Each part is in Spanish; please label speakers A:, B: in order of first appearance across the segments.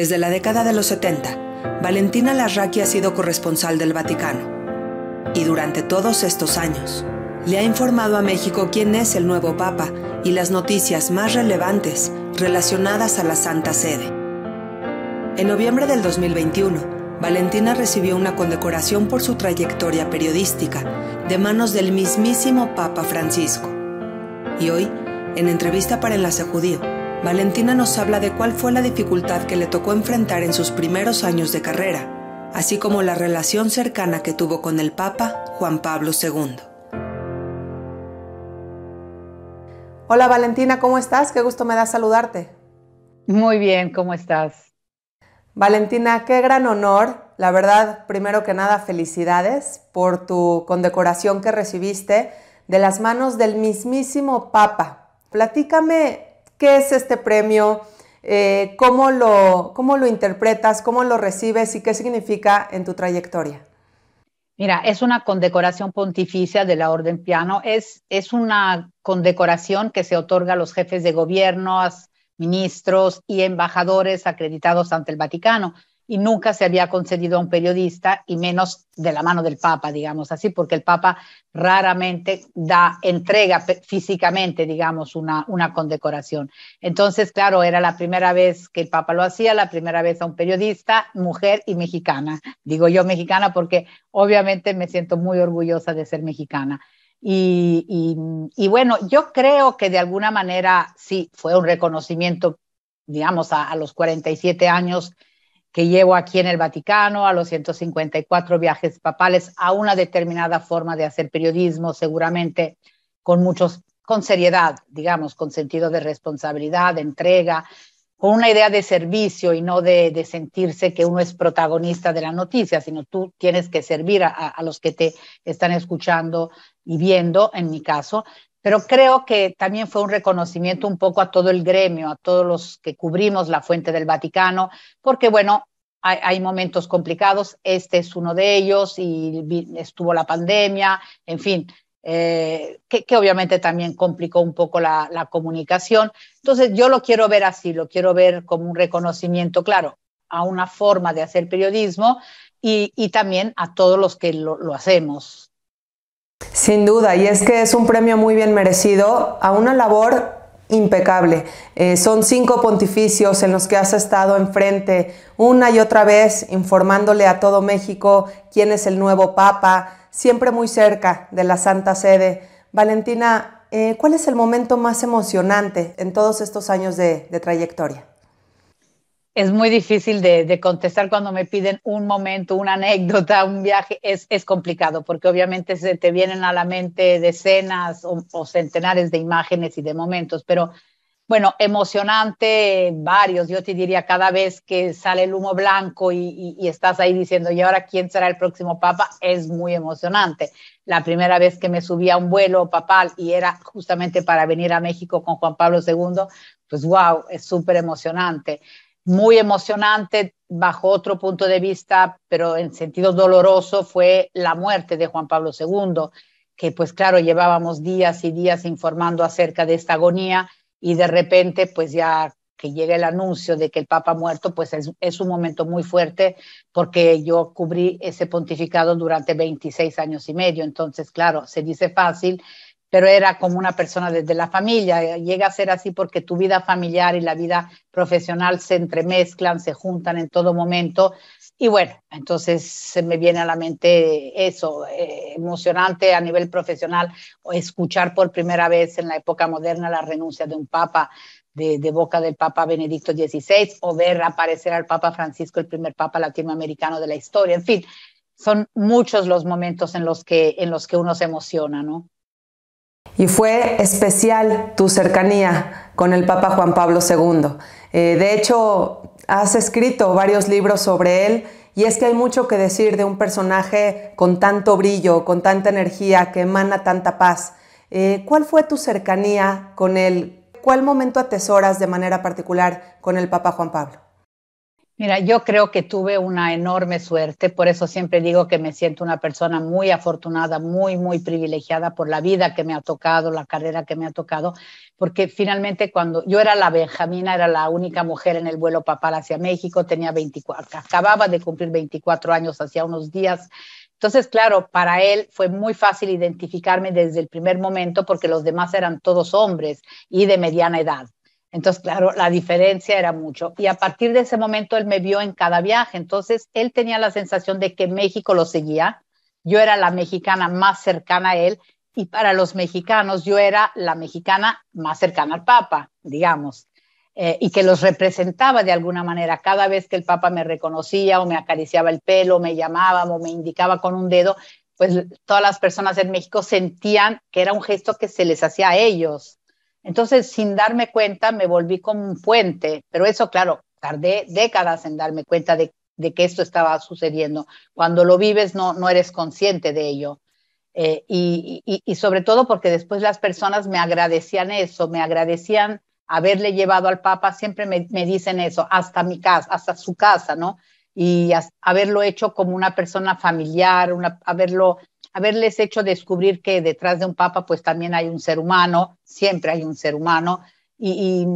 A: Desde la década de los 70, Valentina Larraqui ha sido corresponsal del Vaticano. Y durante todos estos años, le ha informado a México quién es el nuevo Papa y las noticias más relevantes relacionadas a la Santa Sede. En noviembre del 2021, Valentina recibió una condecoración por su trayectoria periodística de manos del mismísimo Papa Francisco. Y hoy, en entrevista para Enlace Judío, Valentina nos habla de cuál fue la dificultad que le tocó enfrentar en sus primeros años de carrera, así como la relación cercana que tuvo con el Papa Juan Pablo II. Hola Valentina, ¿cómo estás? Qué gusto me da saludarte. Muy bien, ¿cómo estás? Valentina, qué gran honor. La verdad, primero que nada, felicidades por tu condecoración que recibiste de las manos del mismísimo Papa. Platícame ¿Qué es este premio? Eh, ¿cómo, lo, interpretas? ¿Cómo lo recibes? ¿Y qué significa en tu trayectoria?
B: Mira, es una condecoración pontificia de la Orden Piano. Es, es una condecoración que se otorga a los jefes de gobierno, a ministros y embajadores acreditados ante el Vaticano y nunca se había concedido a un periodista y menos de la mano del Papa, digamos así, porque el Papa raramente da, entrega físicamente, digamos, una, una condecoración. Entonces, claro, era la primera vez que el Papa lo hacía, la primera vez a un periodista, mujer y mexicana. Digo yo mexicana porque obviamente me siento muy orgullosa de ser mexicana. Y, bueno, yo creo que de alguna manera sí fue un reconocimiento, digamos, a, a los 47 años que llevo aquí en el Vaticano, a los 154 viajes papales, a una determinada forma de hacer periodismo, seguramente con muchos, con seriedad, digamos, con sentido de responsabilidad, de entrega, con una idea de servicio y no de, sentirse que uno es protagonista de la noticia, sino tú tienes que servir a, a los que te están escuchando y viendo, en mi caso, pero creo que también fue un reconocimiento un poco a todo el gremio, a todos los que cubrimos la fuente del Vaticano, porque bueno, hay, momentos complicados, este es uno de ellos y estuvo la pandemia, en fin. Eh, que, obviamente también complicó un poco la, comunicación. Entonces, yo lo quiero ver así, lo quiero ver como un reconocimiento, claro, a una forma de hacer periodismo y, también a todos los que lo, hacemos,
A: sin duda, y es que es un premio muy bien merecido a una labor impecable. Eh, son cinco pontificios en los que has estado enfrente una y otra vez informándole a todo México quién es el nuevo Papa, siempre muy cerca de la Santa Sede. Valentina, eh, ¿cuál es el momento más emocionante en todos estos años de trayectoria?
B: es muy difícil de, contestar cuando me piden un momento, una anécdota, un viaje. Es, es complicado porque obviamente se te vienen a la mente decenas o, centenares de imágenes y de momentos, pero bueno, emocionante, varios. Yo te diría cada vez que sale el humo blanco y, y estás ahí diciendo, ¿y ahora quién será el próximo papa? Es muy emocionante. La primera vez que me subí a un vuelo papal y era justamente para venir a México con Juan Pablo II, pues wow, es súper emocionante muy emocionante bajo otro punto de vista, pero en sentido doloroso, fue la muerte de Juan Pablo II, que pues claro, llevábamos días y días informando acerca de esta agonía y de repente pues ya que llega el anuncio de que el Papa ha muerto, pues es, un momento muy fuerte porque yo cubrí ese pontificado durante 26 años y medio. Entonces, claro, se dice fácil, pero era como una persona desde la familia. Eh, llega a ser así porque tu vida familiar y la vida profesional se entremezclan, se juntan en todo momento. Y bueno, entonces se me viene a la mente eso, eh, emocionante a nivel profesional, escuchar por primera vez en la época moderna la renuncia de un papa. De, boca del Papa Benedicto XVI o ver aparecer al Papa Francisco, el primer Papa latinoamericano de la historia. En fin, son muchos los momentos en los que, en los que uno se emociona, ¿no?
A: Y fue especial tu cercanía con el Papa Juan Pablo II. Eh, de hecho, has escrito varios libros sobre él y es que hay mucho que decir de un personaje con tanto brillo, con tanta energía, que emana tanta paz. Eh, ¿Cuál fue tu cercanía con él? ¿Cuál momento atesoras de manera particular con el Papa Juan Pablo?
B: Mira, yo creo que tuve una enorme suerte, por eso siempre digo que me siento una persona muy afortunada, muy, muy privilegiada por la vida que me ha tocado, la carrera que me ha tocado, porque finalmente cuando yo era la Benjamina, era la única mujer en el vuelo papal hacia México, tenía 24, acababa de cumplir 24 años hacía unos días. Entonces, claro, para él fue muy fácil identificarme desde el primer momento porque los demás eran todos hombres y de mediana edad. Entonces, claro, la diferencia era mucho. Y a partir de ese momento él me vio en cada viaje. Entonces, él tenía la sensación de que México lo seguía. Yo era la mexicana más cercana a él. Y para los mexicanos, yo era la mexicana más cercana al Papa, digamos. Eh, y que los representaba de alguna manera. Cada vez que el Papa me reconocía o me acariciaba el pelo, me llamaba o me indicaba con un dedo, pues todas las personas en México sentían que era un gesto que se les hacía a ellos entonces, sin darme cuenta, me volví como un puente, pero eso, claro, tardé décadas en darme cuenta de, que esto estaba sucediendo. Cuando lo vives, no, no eres consciente de ello. Eh, y, sobre todo porque después las personas me agradecían eso, me agradecían haberle llevado al Papa, siempre me, dicen eso, hasta mi casa, hasta su casa, ¿no? Y haberlo hecho como una persona familiar, una, haberlo haberles hecho descubrir que detrás de un papa pues también hay un ser humano, siempre hay un ser humano, y,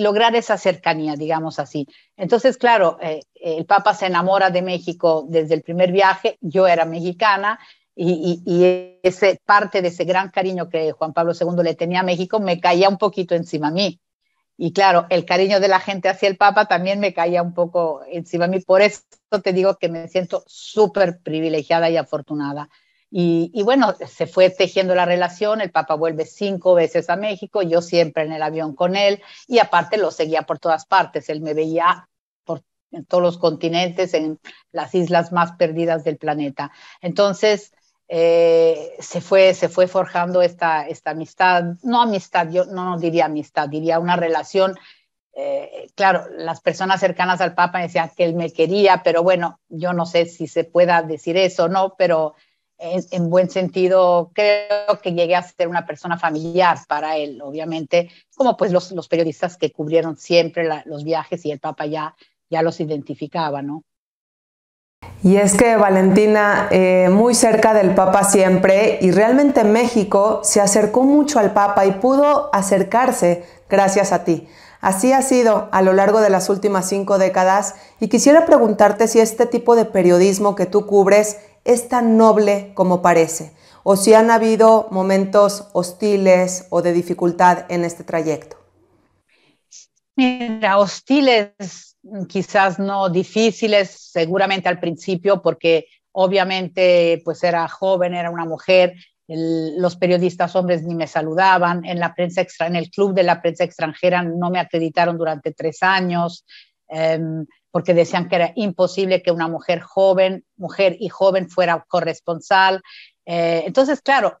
B: lograr esa cercanía, digamos así. Entonces, claro, eh, el papa se enamora de México desde el primer viaje, yo era mexicana. Y, ese parte de ese gran cariño que Juan Pablo II le tenía a México me caía un poquito encima a mí. Y claro, el cariño de la gente hacia el Papa también me caía un poco encima a mí. Por eso te digo que me siento súper privilegiada y afortunada. Y, bueno, se fue tejiendo la relación, el Papa vuelve cinco veces a México, yo siempre en el avión con él y aparte lo seguía por todas partes, él me veía por, en todos los continentes, en las islas más perdidas del planeta. Entonces, eh, se, fue, se fue forjando esta, esta amistad, no amistad, yo no diría amistad, diría una relación eh, claro, las personas cercanas al Papa decían que él me quería, pero bueno, yo no sé si se pueda decir eso, o ¿no? Pero en, buen sentido, creo que llegué a ser una persona familiar para él, obviamente, como pues los, periodistas que cubrieron siempre los viajes y el Papa ya, ya los identificaba, ¿no?
A: Y es que Valentina, eh, muy cerca del Papa siempre, y realmente México se acercó mucho al Papa y pudo acercarse gracias a ti. Así ha sido a lo largo de las últimas cinco décadas y quisiera preguntarte si este tipo de periodismo que tú cubres es tan noble como parece, o si han habido momentos hostiles o de dificultad en este trayecto.
B: Mira, hostiles quizás no difíciles, seguramente al principio, porque obviamente pues era joven, era una mujer, los periodistas hombres ni me saludaban, en la prensa extra, en el club de la prensa extranjera no me acreditaron durante tres años, em, porque decían que era imposible que una mujer joven, mujer y joven fuera corresponsal. Eh, entonces, claro,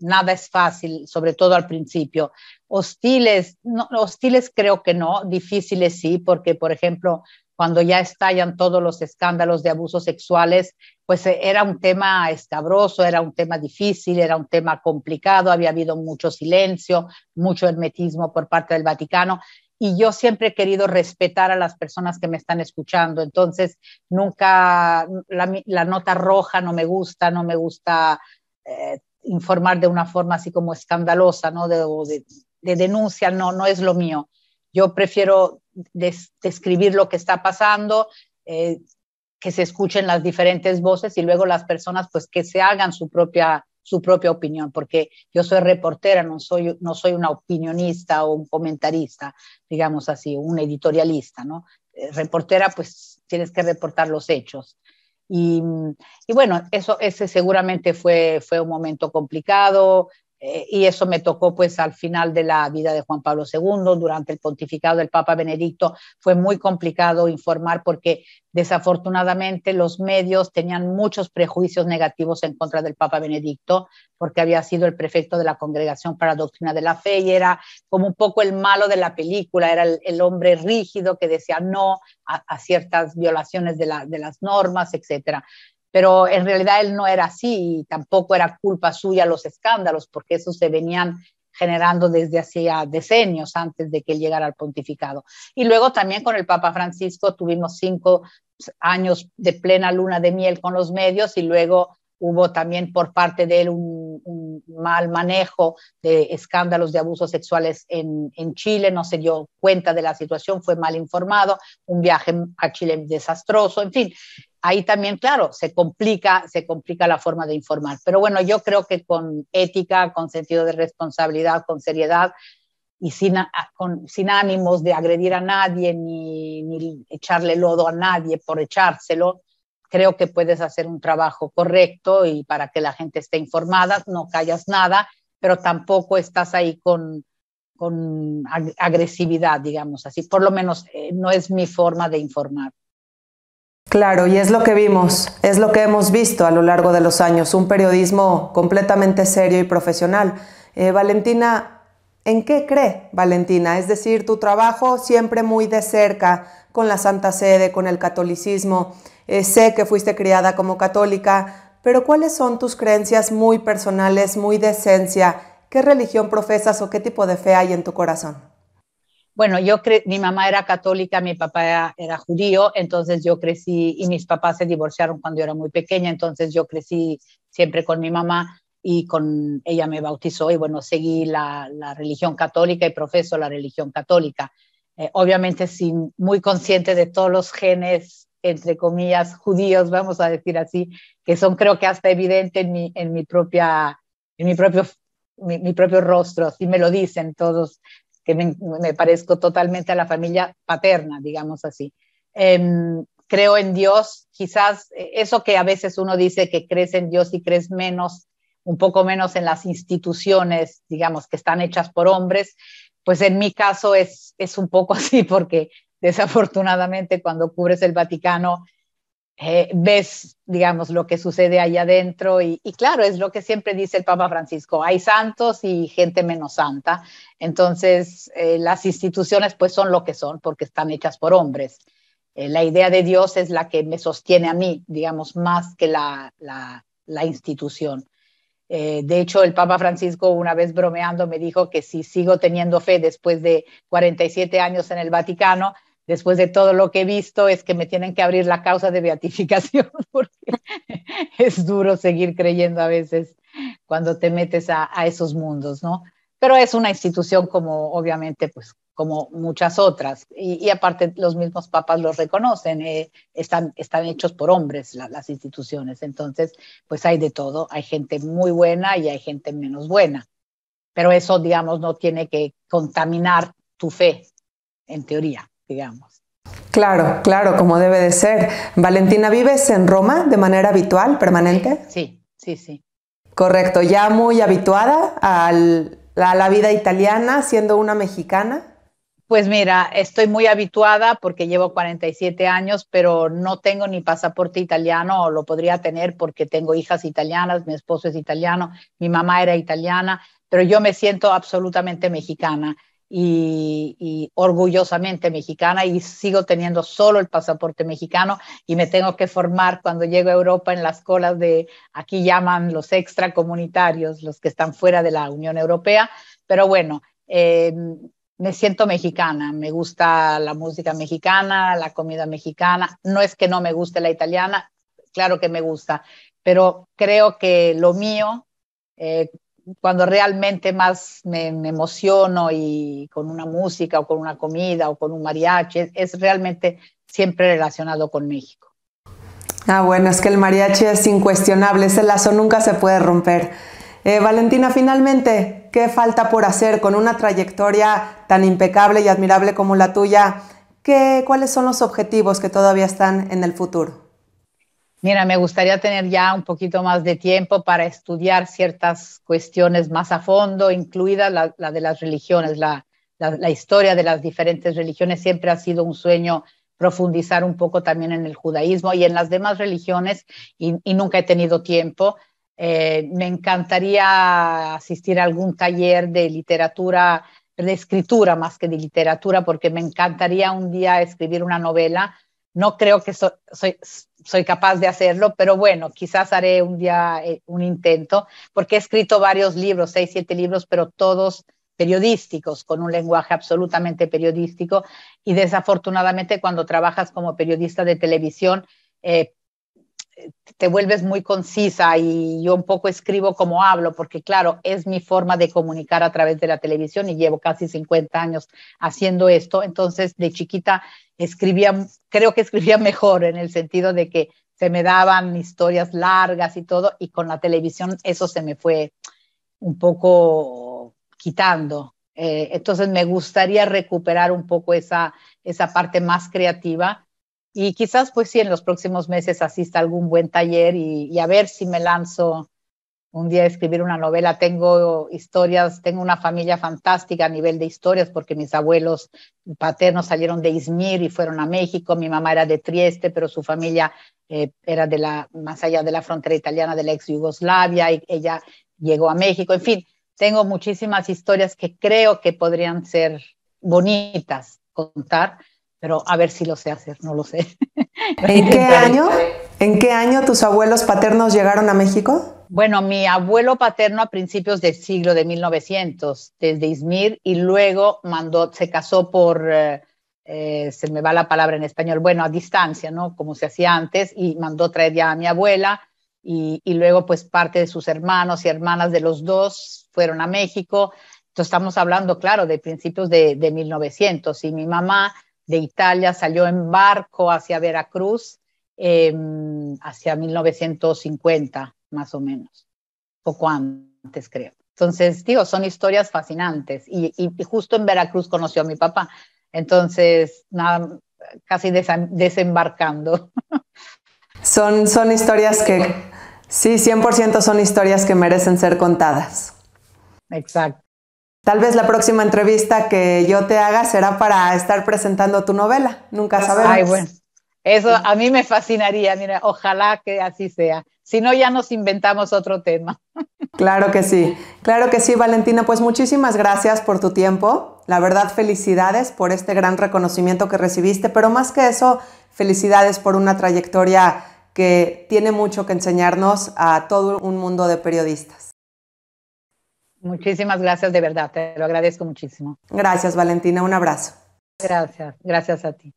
B: nada es fácil, sobre todo al principio. Hostiles, no, hostiles creo que no, difíciles sí, porque por ejemplo, cuando ya estallan todos los escándalos de abusos sexuales, pues eh, era un tema escabroso, era un tema difícil, era un tema complicado, había habido mucho silencio, mucho hermetismo por parte del Vaticano y yo siempre he querido respetar a las personas que me están escuchando, entonces nunca la, nota roja no me gusta, no me gusta eh, informar de una forma así como escandalosa, ¿no? De, denuncia, no, no es lo mío. Yo prefiero describir lo que está pasando, eh, que se escuchen las diferentes voces y luego las personas pues que se hagan su propia su propia opinión, porque yo soy reportera, no soy, no soy una opinionista o un comentarista, digamos así, un editorialista, ¿no? Eh, reportera, pues tienes que reportar los hechos. Y, bueno, eso, ese seguramente fue, fue un momento complicado, eh, y eso me tocó pues al final de la vida de Juan Pablo II, durante el pontificado del Papa Benedicto, fue muy complicado informar porque desafortunadamente los medios tenían muchos prejuicios negativos en contra del Papa Benedicto, porque había sido el prefecto de la Congregación para la Doctrina de la Fe y era como un poco el malo de la película, era el, hombre rígido que decía no a, ciertas violaciones de, de las normas, etcétera pero en realidad él no era así y tampoco era culpa suya los escándalos, porque esos se venían generando desde hacía decenios antes de que él llegara al pontificado. Y luego también con el Papa Francisco tuvimos cinco años de plena luna de miel con los medios y luego hubo también por parte de él un, mal manejo de escándalos de abusos sexuales en, en, Chile, no se dio cuenta de la situación, fue mal informado, un viaje a Chile desastroso, en fin, ahí también, claro, se complica, se complica la forma de informar. Pero bueno, yo creo que con ética, con sentido de responsabilidad, con seriedad y sin, ánimos de agredir a nadie ni, echarle lodo a nadie por echárselo, creo que puedes hacer un trabajo correcto y para que la gente esté informada, no callas nada, pero tampoco estás ahí con, agresividad, digamos así. Por lo menos eh, no es mi forma de informar.
A: Claro, y es lo que vimos, es lo que hemos visto a lo largo de los años, un periodismo completamente serio y profesional. Eh, Valentina, ¿en qué cree Valentina? Es decir, tu trabajo siempre muy de cerca con la Santa Sede, con el catolicismo. Eh, sé que fuiste criada como católica, pero ¿cuáles son tus creencias muy personales, muy de esencia? ¿Qué religión profesas o qué tipo de fe hay en tu corazón?
B: bueno, yo mi mamá era católica, mi papá era, judío, entonces yo crecí y mis papás se divorciaron cuando yo era muy pequeña, entonces yo crecí siempre con mi mamá y con ella me bautizó y bueno, seguí la, la religión católica y profeso la religión católica. Eh, obviamente sin, muy consciente de todos los genes, entre comillas, judíos, vamos a decir así, que son creo que hasta evidente en mi, en mi propia, en mi propio mi, propio rostro, así me lo dicen todos que me, parezco totalmente a la familia paterna, digamos así. Em, creo en Dios, quizás eh, eso que a veces uno dice que crees en Dios y crees menos, un poco menos en las instituciones, digamos, que están hechas por hombres, pues en mi caso es, es un poco así, porque desafortunadamente cuando cubres el Vaticano eh, ves, digamos, lo que sucede allá adentro y, claro, es lo que siempre dice el Papa Francisco, hay santos y gente menos santa, entonces eh, las instituciones pues son lo que son porque están hechas por hombres. Eh, la idea de Dios es la que me sostiene a mí, digamos, más que la, la institución. de hecho, el Papa Francisco una vez bromeando me dijo que si sigo teniendo fe después de 47 años en el Vaticano, después de todo lo que he visto, es que me tienen que abrir la causa de beatificación, porque es duro seguir creyendo a veces cuando te metes a, esos mundos, ¿no? Pero es una institución como, obviamente, pues como muchas otras. Y, aparte, los mismos papas los reconocen, eh, están, están hechos por hombres las instituciones. Entonces, pues hay de todo, hay gente muy buena y hay gente menos buena. Pero eso, digamos, no tiene que contaminar tu fe, en teoría digamos.
A: Claro, claro, como debe de ser. Valentina, ¿vives en Roma de manera habitual, permanente? Sí, sí, sí. Correcto, ya muy habituada a la vida italiana siendo una mexicana.
B: Pues mira, estoy muy habituada porque llevo 47 años, pero no tengo ni pasaporte italiano, o lo podría tener porque tengo hijas italianas, mi esposo es italiano, mi mamá era italiana, pero yo me siento absolutamente mexicana y, orgullosamente mexicana y sigo teniendo solo el pasaporte mexicano y me tengo que formar cuando llego a Europa en las colas de, aquí llaman los extracomunitarios, los que están fuera de la Unión Europea, pero bueno. Eh, me siento mexicana, me gusta la música mexicana, la comida mexicana, no es que no me guste la italiana, claro que me gusta, pero creo que lo mío eh, cuando realmente más me, emociono y con una música o con una comida o con un mariachi, es, realmente siempre relacionado con México.
A: Ah, bueno, es que el mariachi es incuestionable, ese lazo nunca se puede romper. Eh, Valentina, finalmente, ¿qué falta por hacer con una trayectoria tan impecable y admirable como la tuya? ¿Cuáles son los objetivos que todavía están en el futuro?
B: mira, me gustaría tener ya un poquito más de tiempo para estudiar ciertas cuestiones más a fondo, incluida la, de las religiones. La, historia de las diferentes religiones siempre ha sido un sueño profundizar un poco también en el judaísmo y en las demás religiones y, nunca he tenido tiempo. Eh, me encantaría asistir a algún taller de literatura, de escritura más que de literatura, porque me encantaría un día escribir una novela no creo que soy, soy capaz de hacerlo, pero bueno, quizás haré un día eh, un intento, porque he escrito varios libros, seis, siete libros, pero todos periodísticos, con un lenguaje absolutamente periodístico. Y desafortunadamente cuando trabajas como periodista de televisión, eh, te vuelves muy concisa y yo un poco escribo como hablo, porque claro, es mi forma de comunicar a través de la televisión y llevo casi 50 años haciendo esto. Entonces, de chiquita escribía, creo que escribía mejor en el sentido de que se me daban historias largas y todo, y con la televisión eso se me fue un poco quitando. Eh, entonces, me gustaría recuperar un poco esa, esa parte más creativa y quizás, pues sí, en los próximos meses asista a algún buen taller y, a ver si me lanzo un día a escribir una novela. Tengo historias, tengo una familia fantástica a nivel de historias, porque mis abuelos paternos salieron de Izmir y fueron a México. Mi mamá era de Trieste, pero su familia eh, era de la, más allá de la frontera italiana de la ex Yugoslavia, y ella llegó a México. En fin, tengo muchísimas historias que creo que podrían ser bonitas contar pero a ver si lo sé hacer, no lo sé.
A: ¿En qué año? ¿En qué año tus abuelos paternos llegaron a México?
B: Bueno, mi abuelo paterno a principios del siglo de 1900, desde Izmir, y luego mandó, se casó por, eh, eh, se me va la palabra en español, bueno, a distancia, ¿no? Como se hacía antes, y mandó traer ya a mi abuela, y, luego pues parte de sus hermanos y hermanas de los dos fueron a México. Entonces estamos hablando, claro, de principios de, de 1900, y mi mamá de Italia, salió en barco hacia Veracruz em, hacia 1950, más o menos, poco antes creo. Entonces, digo, son historias fascinantes y, justo en Veracruz conoció a mi papá. Entonces, nada, casi
A: desembarcando. Son, son historias que, sí, 100% son historias que merecen ser contadas. Exacto. Tal vez la próxima entrevista que yo te haga será para estar presentando tu novela, nunca sabemos. Ay, bueno.
B: Eso a mí me fascinaría, mira, ojalá que así sea. Si no, ya nos inventamos otro tema.
A: Claro que sí, claro que sí, Valentina. Pues muchísimas gracias por tu tiempo. La verdad, felicidades por este gran reconocimiento que recibiste, pero más que eso, felicidades por una trayectoria que tiene mucho que enseñarnos a todo un mundo de periodistas.
B: Muchísimas gracias de verdad, te lo agradezco
A: muchísimo. Gracias, Valentina, un abrazo.
B: Gracias, gracias a ti.